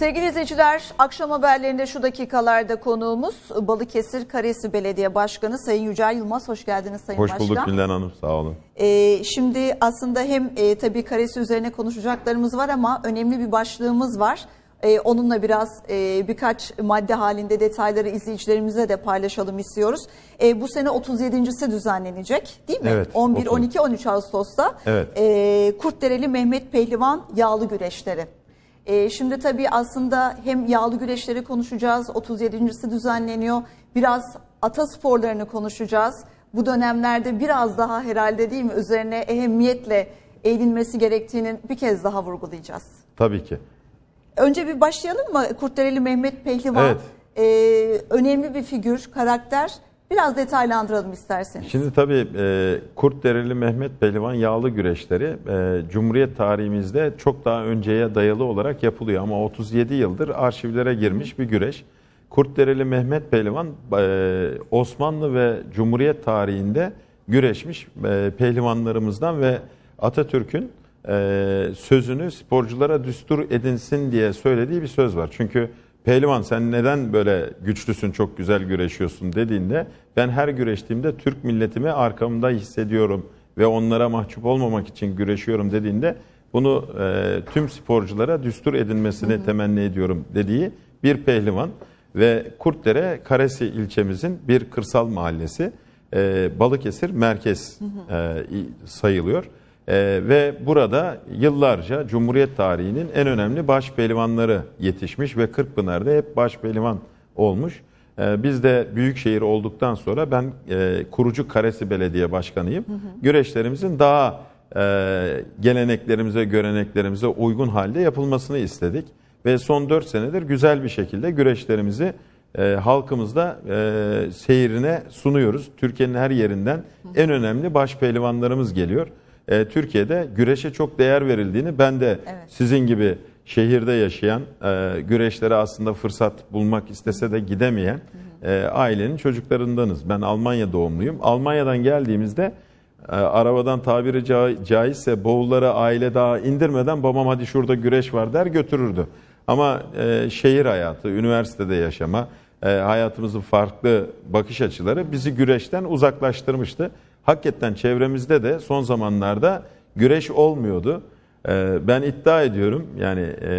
Sevgili izleyiciler, akşam haberlerinde şu dakikalarda konuğumuz Balıkesir Karesi Belediye Başkanı Sayın Yücel Yılmaz. Hoş geldiniz Sayın Başkan. Hoş bulduk Gülen Hanım, sağ olun. Ee, şimdi aslında hem e, tabii Karesi üzerine konuşacaklarımız var ama önemli bir başlığımız var. Ee, onunla biraz e, birkaç madde halinde detayları izleyicilerimize de paylaşalım istiyoruz. E, bu sene 37.si düzenlenecek değil mi? Evet. 11, 30. 12, 13 Ağustos'ta evet. e, Kurtdereli Mehmet Pehlivan Yağlı Güreşleri. E, şimdi tabii aslında hem yağlı güreşleri konuşacağız. 37.si düzenleniyor. Biraz ata sporlarını konuşacağız. Bu dönemlerde biraz daha herhalde değil mi üzerine ehemmiyetle eğilinmesi gerektiğini bir kez daha vurgulayacağız. Tabii ki. Önce bir başlayalım mı? Kurtdereli Mehmet Pehlivan. Evet. Ee, önemli bir figür, karakter Biraz detaylandıralım isterseniz. Şimdi tabii e, Kurt Dereli Mehmet Pehlivan yağlı güreşleri e, Cumhuriyet tarihimizde çok daha önceye dayalı olarak yapılıyor. Ama 37 yıldır arşivlere girmiş bir güreş. Kurt Dereli Mehmet Pehlivan e, Osmanlı ve Cumhuriyet tarihinde güreşmiş e, pehlivanlarımızdan ve Atatürk'ün e, sözünü sporculara düstur edinsin diye söylediği bir söz var. Çünkü Pehlivan sen neden böyle güçlüsün çok güzel güreşiyorsun dediğinde ben her güreştiğimde Türk milletimi arkamda hissediyorum ve onlara mahcup olmamak için güreşiyorum dediğinde bunu e, tüm sporculara düstur edinmesini hı hı. temenni ediyorum dediği bir pehlivan ve Kurtlere Karesi ilçemizin bir kırsal mahallesi e, Balıkesir merkez hı hı. E, sayılıyor. Ee, ve burada yıllarca Cumhuriyet tarihinin en önemli baş pehlivanları yetişmiş ve Kırkpınar'da hep baş pehlivan olmuş. Ee, biz de büyükşehir olduktan sonra ben e, kurucu Karesi Belediye Başkanıyım. Hı hı. Güreşlerimizin daha e, geleneklerimize, göreneklerimize uygun halde yapılmasını istedik. Ve son 4 senedir güzel bir şekilde güreşlerimizi e, halkımızda e, seyrine sunuyoruz. Türkiye'nin her yerinden en önemli baş pehlivanlarımız geliyor e, Türkiye'de güreşe çok değer verildiğini ben de evet. sizin gibi şehirde yaşayan, e, güreşlere aslında fırsat bulmak istese de gidemeyen e, ailenin çocuklarındanız. Ben Almanya doğumluyum. Almanya'dan geldiğimizde e, arabadan tabiri ca caizse boğullara aile daha indirmeden babam hadi şurada güreş var der götürürdü. Ama e, şehir hayatı, üniversitede yaşama, e, hayatımızın farklı bakış açıları bizi güreşten uzaklaştırmıştı hakikaten çevremizde de son zamanlarda güreş olmuyordu. Ee, ben iddia ediyorum yani e,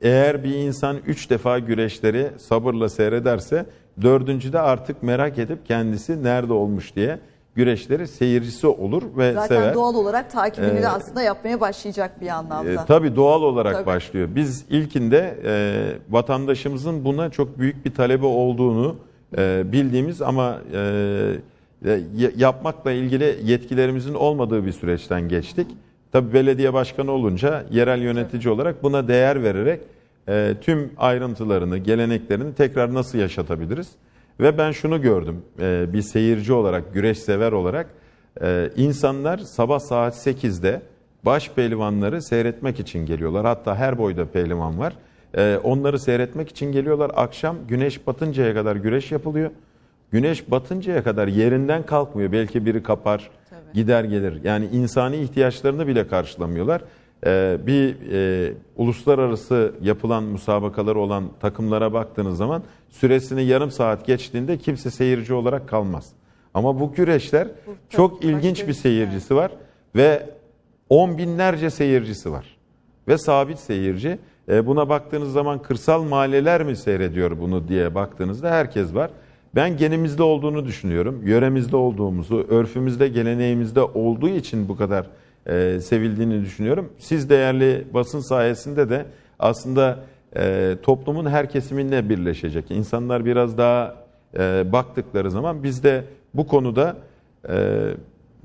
eğer bir insan üç defa güreşleri sabırla seyrederse dördüncü de artık merak edip kendisi nerede olmuş diye güreşleri seyircisi olur ve Zaten sever. Zaten doğal olarak takibini ee, de aslında yapmaya başlayacak bir anlamda. E, tabii doğal olarak tabii. başlıyor. Biz ilkinde e, vatandaşımızın buna çok büyük bir talebe olduğunu e, bildiğimiz ama... E, yapmakla ilgili yetkilerimizin olmadığı bir süreçten geçtik. Tabi belediye başkanı olunca yerel yönetici olarak buna değer vererek e, tüm ayrıntılarını, geleneklerini tekrar nasıl yaşatabiliriz? Ve ben şunu gördüm e, bir seyirci olarak, güreş sever olarak e, insanlar sabah saat 8'de baş pehlivanları seyretmek için geliyorlar. Hatta her boyda pehlivan var. E, onları seyretmek için geliyorlar. Akşam güneş batıncaya kadar güreş yapılıyor. Güneş batıncaya kadar yerinden kalkmıyor. Belki biri kapar, Tabii. gider gelir. Yani insani ihtiyaçlarını bile karşılamıyorlar. Ee, bir e, uluslararası yapılan musabakaları olan takımlara baktığınız zaman süresini yarım saat geçtiğinde kimse seyirci olarak kalmaz. Ama bu güreşler bu, çok ilginç bir şey. seyircisi var ve on binlerce seyircisi var ve sabit seyirci. E, buna baktığınız zaman kırsal mahalleler mi seyrediyor bunu diye baktığınızda herkes var. Ben genimizde olduğunu düşünüyorum. Yöremizde olduğumuzu, örfümüzde, geleneğimizde olduğu için bu kadar e, sevildiğini düşünüyorum. Siz değerli basın sayesinde de aslında e, toplumun her kesiminle birleşecek. İnsanlar biraz daha e, baktıkları zaman biz de bu konuda e,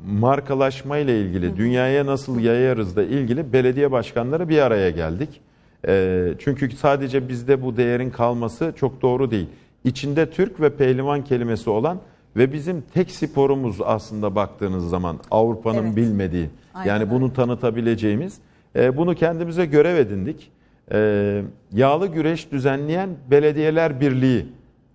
markalaşma ile ilgili, dünyaya nasıl yayarız da ilgili belediye başkanları bir araya geldik. E, çünkü sadece bizde bu değerin kalması çok doğru değil içinde Türk ve pehlivan kelimesi olan ve bizim tek sporumuz aslında baktığınız zaman Avrupa'nın evet. bilmediği Aynen yani bunu tanıtabileceğimiz e, bunu kendimize görev edindik. E, yağlı güreş düzenleyen belediyeler birliği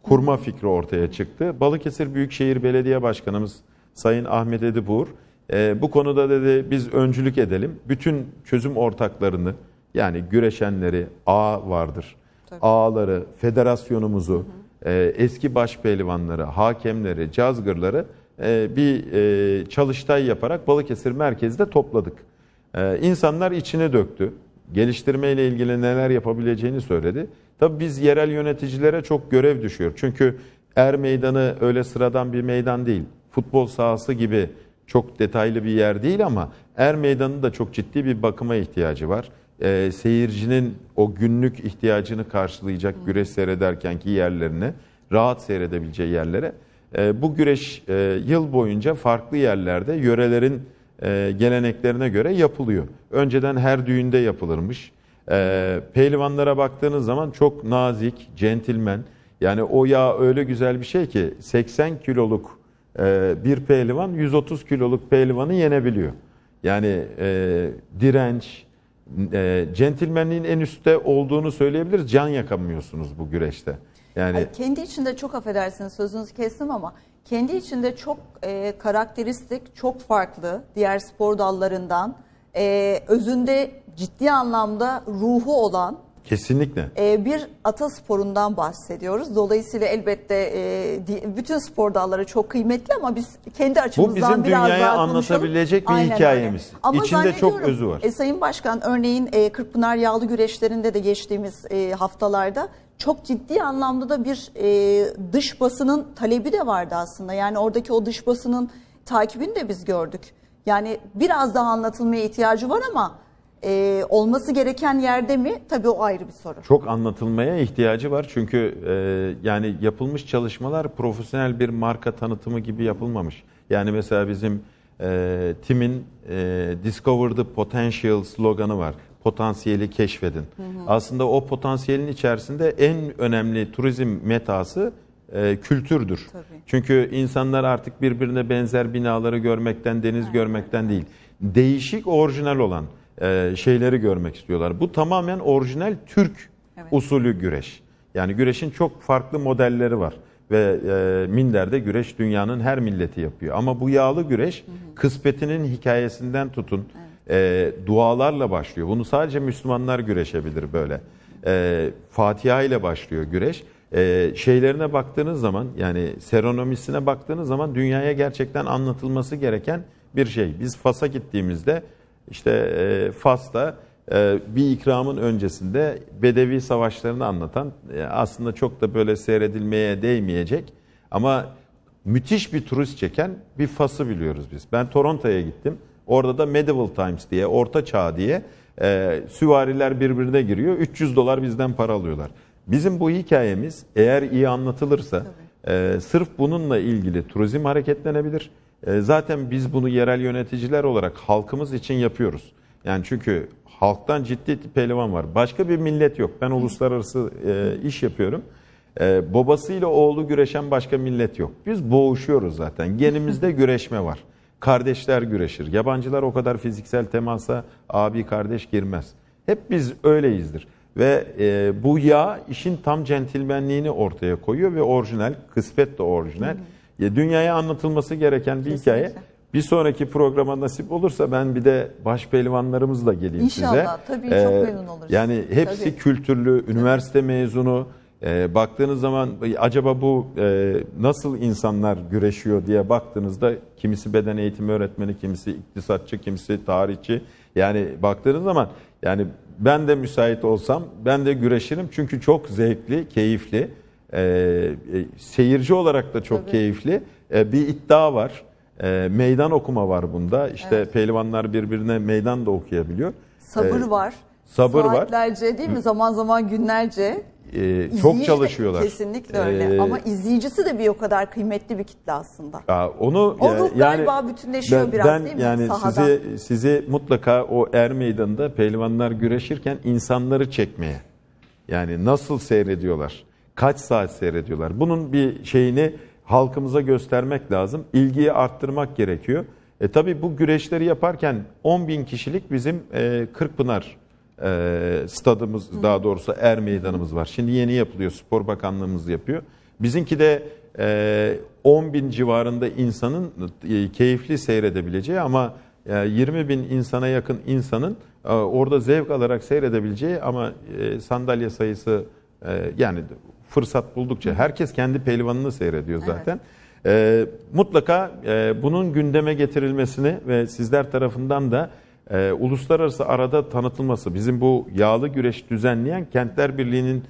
kurma fikri ortaya çıktı. Balıkesir Büyükşehir Belediye Başkanımız Sayın Ahmet Edibur e, bu konuda dedi biz öncülük edelim. Bütün çözüm ortaklarını yani güreşenleri ağ vardır. Tabii. Ağları, federasyonumuzu hı hı e, eski baş hakemleri, cazgırları e, bir e, çalıştay yaparak Balıkesir merkezde topladık. İnsanlar içine döktü. Geliştirmeyle ilgili neler yapabileceğini söyledi. Tabii biz yerel yöneticilere çok görev düşüyor. Çünkü Er Meydanı öyle sıradan bir meydan değil. Futbol sahası gibi çok detaylı bir yer değil ama Er Meydanı da çok ciddi bir bakıma ihtiyacı var e, seyircinin o günlük ihtiyacını karşılayacak hmm. güreş seyrederkenki yerlerine, rahat seyredebileceği yerlere. E, bu güreş e, yıl boyunca farklı yerlerde yörelerin e, geleneklerine göre yapılıyor. Önceden her düğünde yapılırmış. E, pehlivanlara baktığınız zaman çok nazik, centilmen. Yani o yağ öyle güzel bir şey ki 80 kiloluk e, bir pehlivan 130 kiloluk pehlivanı yenebiliyor. Yani e, direnç, e, centilmenliğin en üstte olduğunu söyleyebiliriz. Can yakamıyorsunuz bu güreşte. Yani Ay, kendi içinde çok affedersiniz sözünüzü kestim ama kendi içinde çok e, karakteristik, çok farklı diğer spor dallarından e, özünde ciddi anlamda ruhu olan Kesinlikle. E, bir ata sporundan bahsediyoruz. Dolayısıyla elbette e, bütün spor dalları çok kıymetli ama biz kendi açımızdan biraz daha Bu bizim dünyaya anlatabilecek bir Aynen hikayemiz. Ama İçinde çok özü var. E, Sayın Başkan örneğin e, Kırkpınar yağlı güreşlerinde de geçtiğimiz e, haftalarda çok ciddi anlamda da bir e, dış basının talebi de vardı aslında. Yani oradaki o dış basının takibini de biz gördük. Yani biraz daha anlatılmaya ihtiyacı var ama e, olması gereken yerde mi? Tabii o ayrı bir soru. Çok anlatılmaya ihtiyacı var çünkü e, yani yapılmış çalışmalar profesyonel bir marka tanıtımı gibi yapılmamış. Yani mesela bizim e, timin e, Discover the Potential sloganı var. Potansiyeli keşfedin. Hı hı. Aslında o potansiyelin içerisinde en önemli turizm metası e, kültürdür. Tabii. Çünkü insanlar artık birbirine benzer binaları görmekten, deniz Aynen. görmekten değil. Değişik, orijinal olan. E, şeyleri görmek istiyorlar. Bu tamamen orijinal Türk evet. usulü güreş. Yani güreşin çok farklı modelleri var ve e, Minder'de güreş dünyanın her milleti yapıyor. Ama bu yağlı güreş hı hı. kıspetinin hikayesinden tutun evet. e, dualarla başlıyor. Bunu sadece Müslümanlar güreşebilir böyle. E, Fatiha ile başlıyor güreş. E, şeylerine baktığınız zaman yani seronomisine baktığınız zaman dünyaya gerçekten anlatılması gereken bir şey. Biz Fas'a gittiğimizde işte e, Fas'ta e, bir ikramın öncesinde Bedevi savaşlarını anlatan e, aslında çok da böyle seyredilmeye değmeyecek ama müthiş bir turist çeken bir Fas'ı biliyoruz biz. Ben Toronto'ya gittim. Orada da Medieval Times diye, Orta Çağ diye e, süvariler birbirine giriyor. 300 dolar bizden para alıyorlar. Bizim bu hikayemiz eğer iyi anlatılırsa e, sırf bununla ilgili turizm hareketlenebilir. E, zaten biz bunu yerel yöneticiler olarak halkımız için yapıyoruz. Yani çünkü halktan ciddi pehlivan var. Başka bir millet yok. Ben uluslararası e, iş yapıyorum. E, babasıyla oğlu güreşen başka millet yok. Biz boğuşuyoruz zaten. Genimizde güreşme var. Kardeşler güreşir. Yabancılar o kadar fiziksel temasa abi kardeş girmez. Hep biz öyleyizdir. Ve e, bu yağ işin tam centilmenliğini ortaya koyuyor ve orijinal, kısmet de orijinal. Hı hı. Ya dünyaya anlatılması gereken bir Kesinlikle. hikaye. Bir sonraki programa nasip olursa ben bir de baş pehlivanlarımızla geleyim İnşallah, size. İnşallah tabii ee, çok memnun oluruz. Yani hepsi tabii. kültürlü, üniversite tabii. mezunu. E, baktığınız zaman acaba bu e, nasıl insanlar güreşiyor diye baktığınızda kimisi beden eğitimi öğretmeni, kimisi iktisatçı, kimisi tarihçi. Yani baktığınız zaman yani ben de müsait olsam ben de güreşirim çünkü çok zevkli, keyifli. Ee, e, seyirci olarak da çok Tabii. keyifli e, bir iddia var. E, meydan okuma var bunda. İşte evet. pehlivanlar birbirine meydan da okuyabiliyor. Sabır e, var. Sabır Saatlerce, var. Saatlerce değil mi? Zaman zaman günlerce. E, çok çalışıyorlar. Kesinlikle öyle. Ee, Ama izleyicisi de bir o kadar kıymetli bir kitle aslında. Ya onu o ruh yani, galiba bütünleşiyor ben, biraz ben, değil mi? Yani Sahadan. sizi sizi mutlaka o er meydanında pehlivanlar güreşirken insanları çekmeye. Yani nasıl seyrediyorlar? kaç saat seyrediyorlar? Bunun bir şeyini halkımıza göstermek lazım. İlgiyi arttırmak gerekiyor. E tabi bu güreşleri yaparken 10 bin kişilik bizim e, Kırkpınar e, stadımız Hı. daha doğrusu er meydanımız var. Şimdi yeni yapılıyor spor bakanlığımız yapıyor. Bizimki de e, 10 bin civarında insanın e, keyifli seyredebileceği ama e, 20 bin insana yakın insanın e, orada zevk alarak seyredebileceği ama e, sandalye sayısı e, yani fırsat buldukça. Herkes kendi pehlivanını seyrediyor zaten. Evet. E, mutlaka e, bunun gündeme getirilmesini ve sizler tarafından da e, uluslararası arada tanıtılması. Bizim bu yağlı güreş düzenleyen Kentler Birliği'nin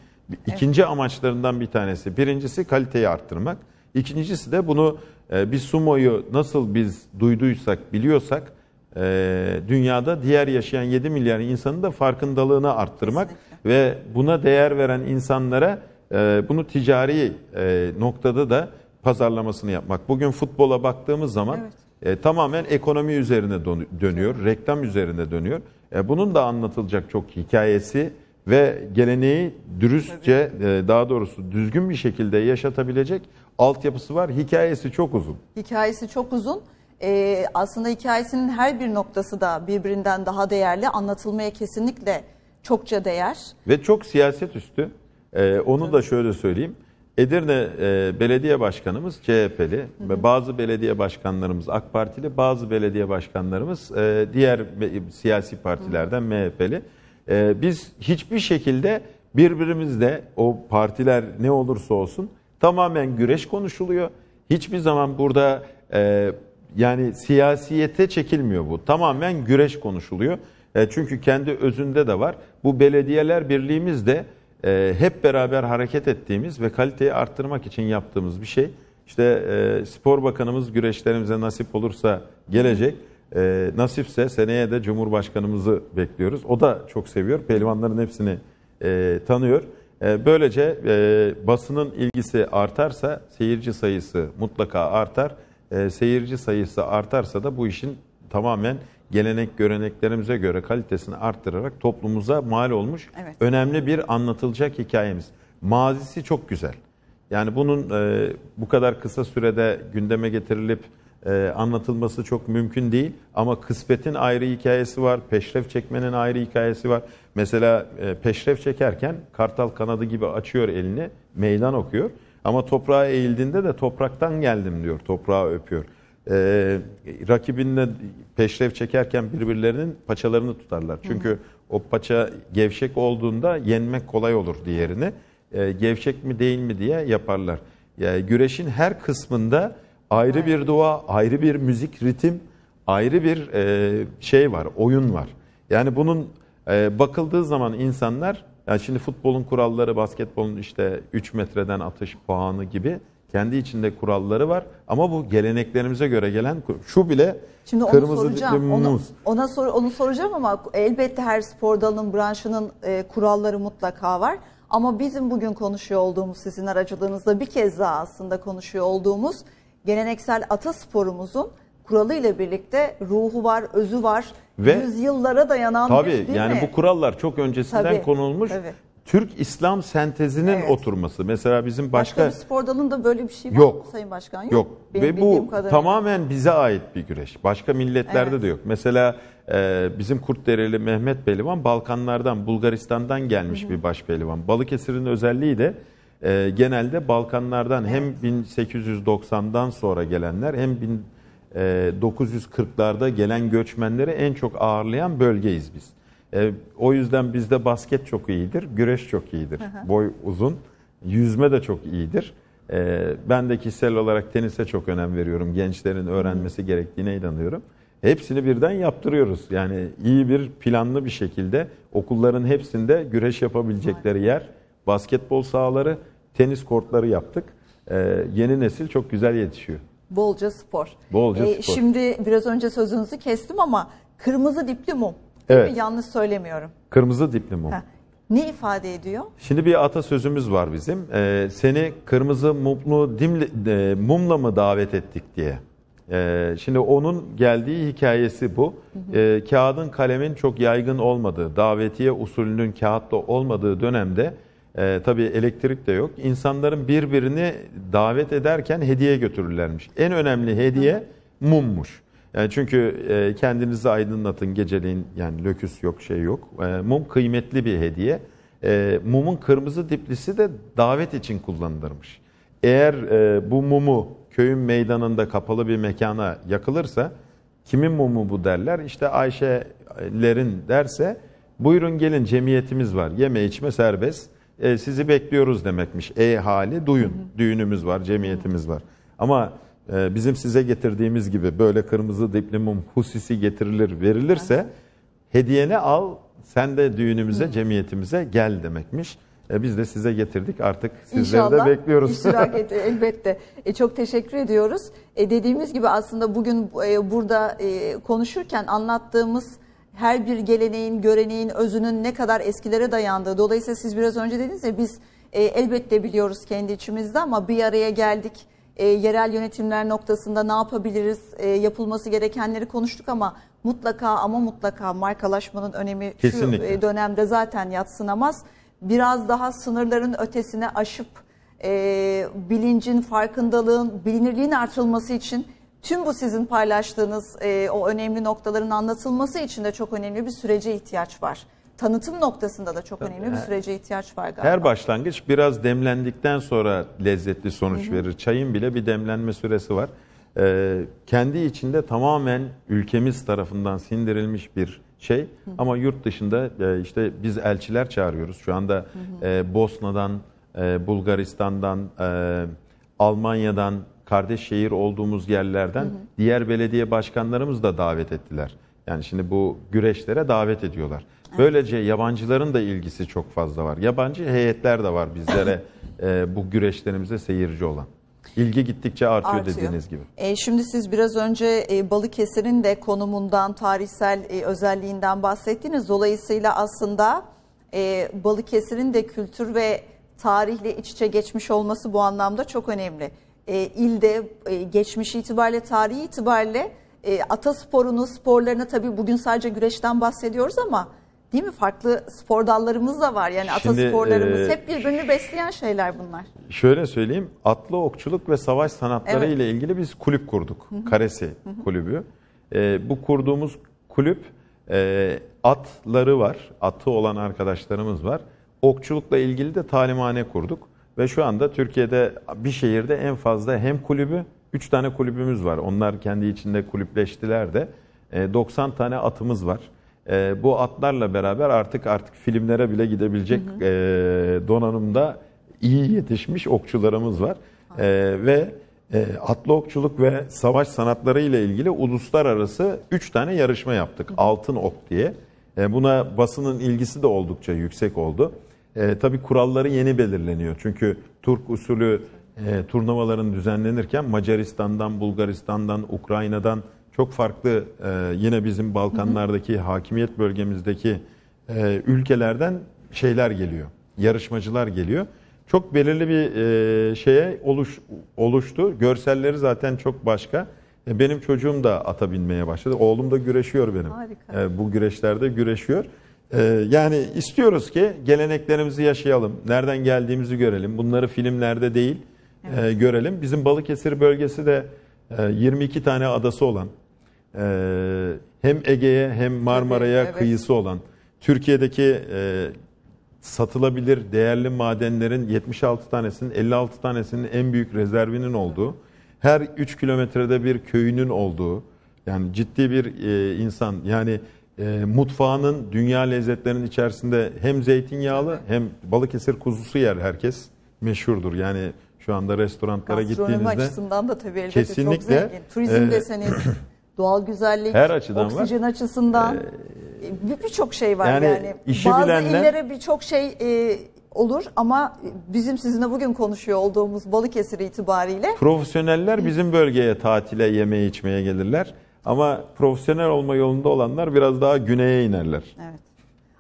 ikinci evet. amaçlarından bir tanesi. Birincisi kaliteyi arttırmak. İkincisi de bunu e, biz sumoyu nasıl biz duyduysak, biliyorsak e, dünyada diğer yaşayan 7 milyar insanın da farkındalığını arttırmak Kesinlikle. ve buna değer veren insanlara ee, bunu ticari e, noktada da pazarlamasını yapmak. Bugün futbola baktığımız zaman evet. E, tamamen ekonomi üzerine dönüyor, reklam üzerine dönüyor. E, bunun da anlatılacak çok hikayesi ve geleneği dürüstçe, daha doğrusu düzgün bir şekilde yaşatabilecek altyapısı var. Hikayesi çok uzun. Hikayesi çok uzun. Ee, aslında hikayesinin her bir noktası da birbirinden daha değerli. Anlatılmaya kesinlikle çokça değer. Ve çok siyaset üstü. Ee, onu da şöyle söyleyeyim. Edirne e, belediye başkanımız CHP'li ve bazı belediye başkanlarımız AK Partili, bazı belediye başkanlarımız e, diğer siyasi partilerden MHP'li. E, biz hiçbir şekilde birbirimizle o partiler ne olursa olsun tamamen güreş konuşuluyor. Hiçbir zaman burada e, yani siyasiyete çekilmiyor bu. Tamamen güreş konuşuluyor. E, çünkü kendi özünde de var. Bu belediyeler birliğimiz de e, hep beraber hareket ettiğimiz ve kaliteyi arttırmak için yaptığımız bir şey. İşte e, spor bakanımız güreşlerimize nasip olursa gelecek. E, nasipse seneye de Cumhurbaşkanımızı bekliyoruz. O da çok seviyor. Pehlivanların hepsini e, tanıyor. E, böylece e, basının ilgisi artarsa seyirci sayısı mutlaka artar. E, seyirci sayısı artarsa da bu işin tamamen gelenek göreneklerimize göre kalitesini arttırarak toplumumuza mal olmuş evet. önemli bir anlatılacak hikayemiz. Mazisi çok güzel. Yani bunun e, bu kadar kısa sürede gündeme getirilip e, anlatılması çok mümkün değil. Ama kısmetin ayrı hikayesi var, peşref çekmenin ayrı hikayesi var. Mesela e, peşref çekerken kartal kanadı gibi açıyor elini, meydan okuyor. Ama toprağa eğildiğinde de topraktan geldim diyor, toprağı öpüyor e, rakibinle peşrev çekerken birbirlerinin paçalarını tutarlar. Çünkü o paça gevşek olduğunda yenmek kolay olur diğerini. E, gevşek mi değil mi diye yaparlar. Yani ee, güreşin her kısmında ayrı bir dua, ayrı bir müzik ritim, ayrı bir e, şey var, oyun var. Yani bunun e, bakıldığı zaman insanlar, yani şimdi futbolun kuralları, basketbolun işte 3 metreden atış puanı gibi kendi içinde kuralları var ama bu geleneklerimize göre gelen şu bile Şimdi kırmızı soracağım. Onu, muz. ona sor, onu soracağım ama elbette her spor dalının branşının e, kuralları mutlaka var. Ama bizim bugün konuşuyor olduğumuz sizin aracılığınızda bir kez daha aslında konuşuyor olduğumuz geleneksel ata sporumuzun kuralı ile birlikte ruhu var, özü var. Ve yüzyıllara dayanan tabii, bir değil yani mi? bu kurallar çok öncesinden tabii, konulmuş. Tabii. Türk İslam sentezinin evet. oturması. Mesela bizim başka... Başka bir spor dalında böyle bir şey var yok. mı Sayın Başkan? Yok. yok. Benim Ve bu kadarıyla. tamamen bize ait bir güreş. Başka milletlerde evet. de yok. Mesela e, bizim Kurtdereli Mehmet Pehlivan Balkanlardan, Bulgaristan'dan gelmiş Hı-hı. bir baş pehlivan. Balıkesir'in özelliği de e, genelde Balkanlardan hem 1890'dan sonra gelenler hem 1940'larda e, gelen göçmenleri en çok ağırlayan bölgeyiz biz. E, o yüzden bizde basket çok iyidir, güreş çok iyidir. Hı Boy uzun, yüzme de çok iyidir. E, ben de kişisel olarak tenise çok önem veriyorum. Gençlerin öğrenmesi hı. gerektiğine inanıyorum. Hepsini birden yaptırıyoruz. Yani iyi bir planlı bir şekilde okulların hepsinde güreş yapabilecekleri yer, basketbol sahaları, tenis kortları yaptık. Ee, yeni nesil çok güzel yetişiyor. Bolca spor. Bolca ee, spor. Şimdi biraz önce sözünüzü kestim ama kırmızı dipli Evet. Yanlış söylemiyorum. Kırmızı dipli mum. Ha. Ne ifade ediyor? Şimdi bir atasözümüz var bizim. Ee, seni kırmızı mumlu dimli, e, mumla mı davet ettik diye. Ee, şimdi onun geldiği hikayesi bu. Hı Ee, kağıdın kalemin çok yaygın olmadığı, davetiye usulünün kağıtla olmadığı dönemde e, tabii elektrik de yok. İnsanların birbirini davet ederken hediye götürürlermiş. En önemli hediye mummuş. Yani çünkü e, kendinizi aydınlatın geceliğin yani löküs yok şey yok. E, mum kıymetli bir hediye. E, mumun kırmızı diplisi de davet için kullanılırmış. Eğer bu mumu köyün meydanında kapalı bir mekana yakılırsa kimin mumu bu derler? İşte Ayşe'lerin derse buyurun gelin cemiyetimiz var yeme içme serbest sizi bekliyoruz demekmiş. Ey hali duyun düğünümüz var cemiyetimiz var. Ama ee, bizim size getirdiğimiz gibi böyle kırmızı diplimum husisi getirilir verilirse evet. hediyeni al sen de düğünümüze cemiyetimize gel demekmiş. E biz de size getirdik artık sizleri İnşallah, de bekliyoruz. İnşallah. et, elbette. E, çok teşekkür ediyoruz. E, dediğimiz gibi aslında bugün e, burada e, konuşurken anlattığımız her bir geleneğin, göreneğin, özünün ne kadar eskilere dayandığı. Dolayısıyla siz biraz önce dediniz ya biz e, elbette biliyoruz kendi içimizde ama bir araya geldik e, yerel yönetimler noktasında ne yapabiliriz, e, yapılması gerekenleri konuştuk ama mutlaka ama mutlaka markalaşmanın önemi Kesinlikle. şu e, dönemde zaten yatsınamaz. Biraz daha sınırların ötesine aşıp e, bilincin, farkındalığın, bilinirliğin artırılması için tüm bu sizin paylaştığınız e, o önemli noktaların anlatılması için de çok önemli bir sürece ihtiyaç var tanıtım noktasında da çok önemli bir sürece ihtiyaç var galiba. Her başlangıç biraz demlendikten sonra lezzetli sonuç verir. Çayın bile bir demlenme süresi var. Ee, kendi içinde tamamen ülkemiz tarafından sindirilmiş bir şey ama yurt dışında e, işte biz elçiler çağırıyoruz. Şu anda e, Bosna'dan, e, Bulgaristan'dan, Almanya'dan, kardeş şehir olduğumuz yerlerden hı hı. diğer belediye başkanlarımız da davet ettiler. Yani şimdi bu güreşlere davet ediyorlar. Böylece yabancıların da ilgisi çok fazla var. Yabancı heyetler de var bizlere e, bu güreşlerimize seyirci olan. İlgi gittikçe artıyor, artıyor. dediğiniz gibi. E, şimdi siz biraz önce e, Balıkesir'in de konumundan, tarihsel e, özelliğinden bahsettiniz. Dolayısıyla aslında e, Balıkesir'in de kültür ve tarihle iç içe geçmiş olması bu anlamda çok önemli. E, ilde e, geçmiş itibariyle, tarihi itibariyle e, atasporunu, sporlarını tabii bugün sadece güreşten bahsediyoruz ama Değil mi? Farklı spor dallarımız da var. Yani ata sporlarımız e, hep birbirini besleyen şeyler bunlar. Şöyle söyleyeyim. Atlı okçuluk ve savaş sanatları evet. ile ilgili biz kulüp kurduk. Hı-hı. Karesi Hı-hı. kulübü. E, bu kurduğumuz kulüp e, atları var. Atı olan arkadaşlarımız var. Okçulukla ilgili de talimhane kurduk. Ve şu anda Türkiye'de bir şehirde en fazla hem kulübü, 3 tane kulübümüz var. Onlar kendi içinde kulüpleştiler de. E, 90 tane atımız var e, bu atlarla beraber artık artık filmlere bile gidebilecek hı hı. E, donanımda iyi yetişmiş okçularımız var. E, ve e, atlı okçuluk ve savaş sanatları ile ilgili uluslararası 3 tane yarışma yaptık. Hı hı. Altın Ok diye. E, buna basının ilgisi de oldukça yüksek oldu. E, tabii kuralları yeni belirleniyor. Çünkü Türk usulü e, turnuvaların düzenlenirken Macaristan'dan, Bulgaristan'dan, Ukrayna'dan çok farklı e, yine bizim Balkanlardaki hakimiyet bölgemizdeki e, ülkelerden şeyler geliyor. Yarışmacılar geliyor. Çok belirli bir e, şeye oluş, oluştu. Görselleri zaten çok başka. E, benim çocuğum da ata binmeye başladı. Oğlum da güreşiyor benim. Harika. E, bu güreşlerde güreşiyor. E, yani istiyoruz ki geleneklerimizi yaşayalım. Nereden geldiğimizi görelim. Bunları filmlerde değil e, evet. e, görelim. Bizim Balıkesir bölgesi de 22 e, tane adası olan e, hem Ege'ye hem Marmara'ya evet. kıyısı olan Türkiye'deki e, satılabilir değerli madenlerin 76 tanesinin 56 tanesinin en büyük rezervinin olduğu her 3 kilometrede bir köyünün olduğu yani ciddi bir e, insan yani e, mutfağının dünya lezzetlerinin içerisinde hem zeytinyağlı hem Balıkesir kuzusu yer herkes meşhurdur. Yani şu anda restoranlara gittiğinizde açısından da tabii elbette kesinlikle, çok zengin. Turizm e, deseniz doğal güzellik, Her açıdan oksijen var. açısından ee, birçok şey var yani. yani. Işi Bazı bilenler, illere birçok şey e, olur ama bizim sizinle bugün konuşuyor olduğumuz Balıkesir itibariyle. Profesyoneller bizim bölgeye tatile, yemeğe, içmeye gelirler. Ama profesyonel olma yolunda olanlar biraz daha güneye inerler. Evet.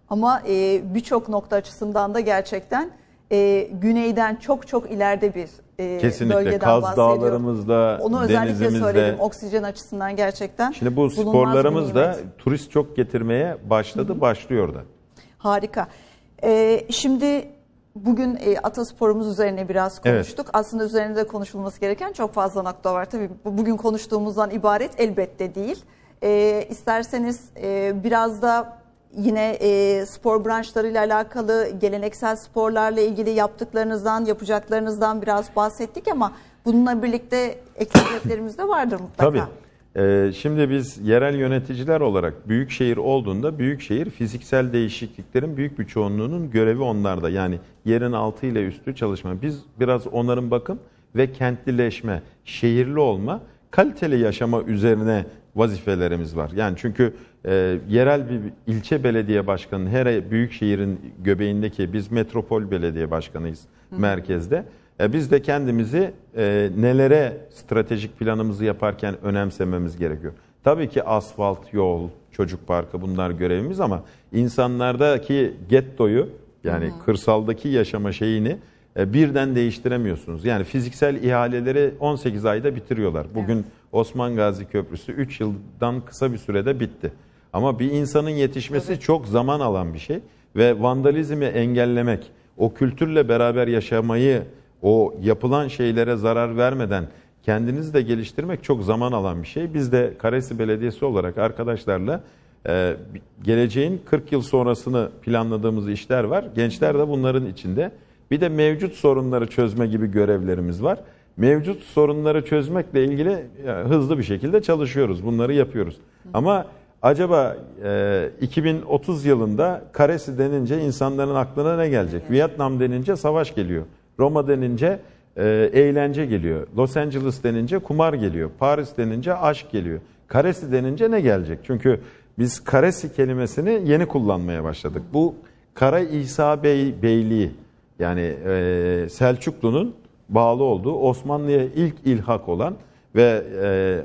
Ama e, birçok nokta açısından da gerçekten e, güneyden çok çok ileride bir e, Kesinlikle. Kaz dağlarımızda, Onu özellikle denizimizde. söyledim oksijen açısından gerçekten. Şimdi bu sporlarımız da turist çok getirmeye başladı, hı başlıyor da. Harika. E, şimdi bugün e, atasporumuz üzerine biraz konuştuk. Evet. Aslında üzerinde de konuşulması gereken çok fazla nokta var. Tabii bugün konuştuğumuzdan ibaret elbette değil. E, isterseniz e, biraz da yine e, spor branşlarıyla alakalı geleneksel sporlarla ilgili yaptıklarınızdan, yapacaklarınızdan biraz bahsettik ama bununla birlikte ekleyeceklerimiz de vardır mutlaka. Tabii. Ee, şimdi biz yerel yöneticiler olarak büyük şehir olduğunda büyük şehir fiziksel değişikliklerin büyük bir çoğunluğunun görevi onlarda. Yani yerin altı ile üstü çalışma. Biz biraz onların bakım ve kentlileşme, şehirli olma, kaliteli yaşama üzerine vazifelerimiz var. Yani çünkü e, yerel bir ilçe belediye başkanı her büyük şehrin göbeğindeki biz metropol belediye başkanıyız Hı. merkezde. E, biz de kendimizi e, nelere stratejik planımızı yaparken önemsememiz gerekiyor. Tabii ki asfalt, yol, çocuk parkı bunlar görevimiz ama insanlardaki gettoyu yani Hı. kırsaldaki yaşama şeyini e, birden değiştiremiyorsunuz. Yani fiziksel ihaleleri 18 ayda bitiriyorlar. Bugün evet Osman Gazi Köprüsü 3 yıldan kısa bir sürede bitti. Ama bir insanın yetişmesi evet. çok zaman alan bir şey ve vandalizmi engellemek, o kültürle beraber yaşamayı, o yapılan şeylere zarar vermeden kendinizi de geliştirmek çok zaman alan bir şey. Biz de Karesi Belediyesi olarak arkadaşlarla e, geleceğin 40 yıl sonrasını planladığımız işler var. Gençler de bunların içinde. Bir de mevcut sorunları çözme gibi görevlerimiz var mevcut sorunları çözmekle ilgili e, hızlı bir şekilde çalışıyoruz. Bunları yapıyoruz. Ama acaba 2030 e, yılında karesi denince insanların aklına ne gelecek? Vietnam denince savaş geliyor. Roma denince e, eğlence geliyor. Los Angeles denince kumar geliyor. Paris denince aşk geliyor. Karesi denince ne gelecek? Çünkü biz karesi kelimesini yeni kullanmaya başladık. Bu Kara İsa Bey Beyliği yani Selçuklu'nun bağlı olduğu Osmanlı'ya ilk ilhak olan ve e,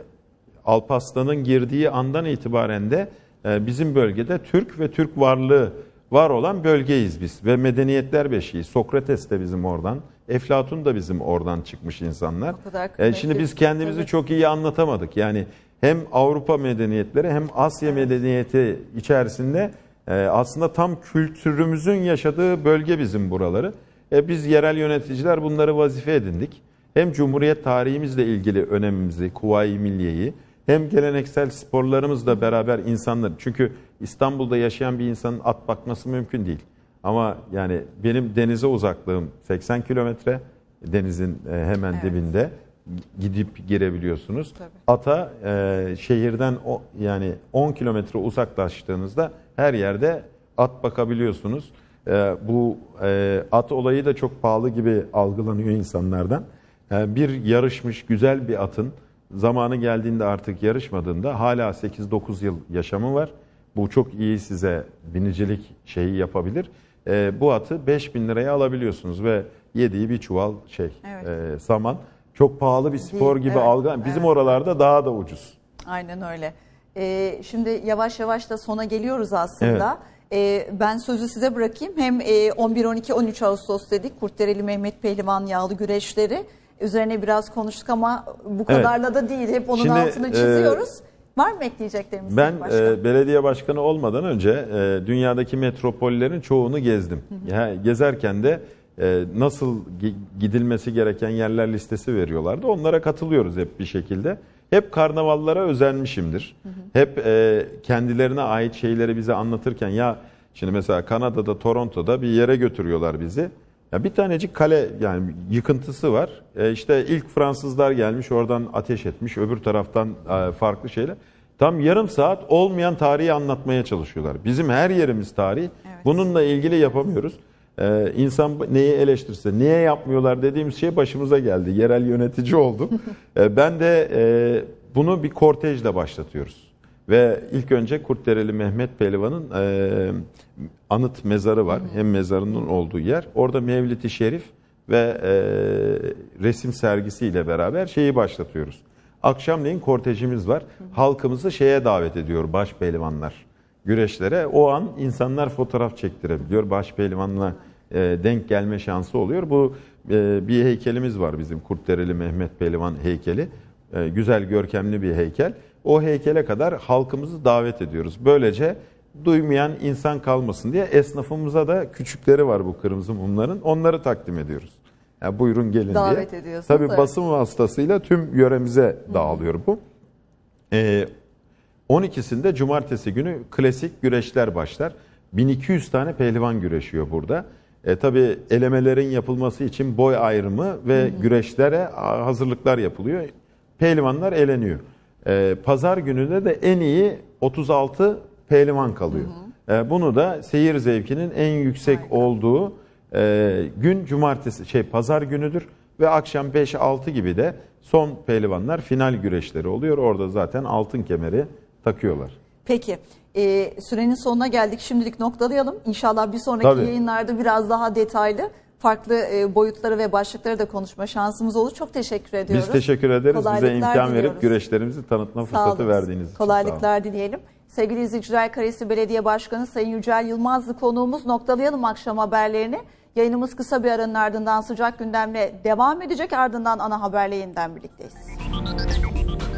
Alparslan'ın girdiği andan itibaren de e, bizim bölgede Türk ve Türk varlığı var olan bölgeyiz biz ve medeniyetler beşiği. Sokrates de bizim oradan, Eflatun da bizim oradan çıkmış insanlar. E, şimdi biz kendimizi çok iyi anlatamadık. Yani hem Avrupa medeniyetleri hem Asya medeniyeti içerisinde e, aslında tam kültürümüzün yaşadığı bölge bizim buraları. E biz yerel yöneticiler bunları vazife edindik. Hem Cumhuriyet tarihimizle ilgili önemimizi, kuvayi milliyeyi, hem geleneksel sporlarımızla beraber insanları, çünkü İstanbul'da yaşayan bir insanın at bakması mümkün değil. Ama yani benim denize uzaklığım 80 kilometre, denizin e, hemen evet. dibinde gidip girebiliyorsunuz. Tabii. Ata e, şehirden o, yani 10 kilometre uzaklaştığınızda her yerde at bakabiliyorsunuz. Ee, bu e, at olayı da çok pahalı gibi algılanıyor insanlardan. Ee, bir yarışmış güzel bir atın zamanı geldiğinde artık yarışmadığında hala 8-9 yıl yaşamı var. Bu çok iyi size binicilik şeyi yapabilir. Ee, bu atı 5000 liraya alabiliyorsunuz ve yediği bir çuval şey evet. E, saman. Çok pahalı bir spor gibi evet, algılan. Bizim evet. oralarda daha da ucuz. Aynen öyle. Ee, şimdi yavaş yavaş da sona geliyoruz aslında. Evet. E, ben sözü size bırakayım. Hem e, 11, 12, 13 Ağustos dedik. Kurtdereli Mehmet Pehlivan yağlı güreşleri. Üzerine biraz konuştuk ama bu kadarla evet. da değil. Hep onun Şimdi, altını e, çiziyoruz. E, Var mı ekleyeceklerimiz? Ben e, belediye başkanı olmadan önce e, dünyadaki metropollerin çoğunu gezdim. Hı hı. Yani gezerken de e, nasıl gidilmesi gereken yerler listesi veriyorlardı. Onlara katılıyoruz hep bir şekilde. Hep karnavallara özenmişimdir. Hı hı. Hep e, kendilerine ait şeyleri bize anlatırken ya şimdi mesela Kanada'da, Toronto'da bir yere götürüyorlar bizi. Ya bir tanecik kale yani yıkıntısı var. E işte ilk Fransızlar gelmiş oradan ateş etmiş. Öbür taraftan e, farklı şeyler. Tam yarım saat olmayan tarihi anlatmaya çalışıyorlar. Bizim her yerimiz tarih. Evet. Bununla ilgili yapamıyoruz. Ee, insan neyi eleştirse, niye yapmıyorlar dediğimiz şey başımıza geldi. Yerel yönetici oldum. ee, ben de e, bunu bir kortejle başlatıyoruz. Ve ilk önce Kurtdereli Mehmet Pehlivan'ın e, anıt mezarı var. Hem mezarının olduğu yer. Orada Mevlid-i Şerif ve e, resim sergisiyle beraber şeyi başlatıyoruz. Akşamleyin kortejimiz var. Halkımızı şeye davet ediyor baş pehlivanlar güreşlere. O an insanlar fotoğraf çektirebiliyor baş pehlivanla e, denk gelme şansı oluyor. Bu e, bir heykelimiz var bizim Kurtdereli Mehmet Pehlivan heykeli. E, güzel görkemli bir heykel. O heykele kadar halkımızı davet ediyoruz. Böylece duymayan insan kalmasın diye esnafımıza da küçükleri var bu kırmızı mumların. Onları takdim ediyoruz. Yani buyurun gelin Davet diye. ediyorsunuz. Tabii evet. basın vasıtasıyla tüm yöremize dağılıyor bu. Ee, 12'sinde cumartesi günü klasik güreşler başlar. 1200 tane pehlivan güreşiyor burada. E, tabii elemelerin yapılması için boy ayrımı ve hı hı. güreşlere hazırlıklar yapılıyor. Pehlivanlar eleniyor. E, Pazar gününde de en iyi 36 pehlivan kalıyor. E, bunu da seyir zevkinin en yüksek Aynen. olduğu e, gün cumartesi şey pazar günüdür ve akşam 5-6 gibi de son pehlivanlar final güreşleri oluyor. Orada zaten altın kemeri takıyorlar. Peki e, sürenin sonuna geldik şimdilik noktalayalım. İnşallah bir sonraki Tabii. yayınlarda biraz daha detaylı farklı e, boyutları ve başlıkları da konuşma şansımız olur. Çok teşekkür ediyoruz. Biz teşekkür ederiz. Bize imkan diliyoruz. verip güreşlerimizi tanıtma fırsatı olun. verdiğiniz için. Kolaylıklar dileyelim. Sevgili izleyiciler, Karesi Belediye Başkanı Sayın Yücel Yılmaz'lı konuğumuz noktalayalım akşam haberlerini. Yayınımız kısa bir aranın ardından sıcak gündemle devam edecek. Ardından ana haberle yeniden birlikteyiz.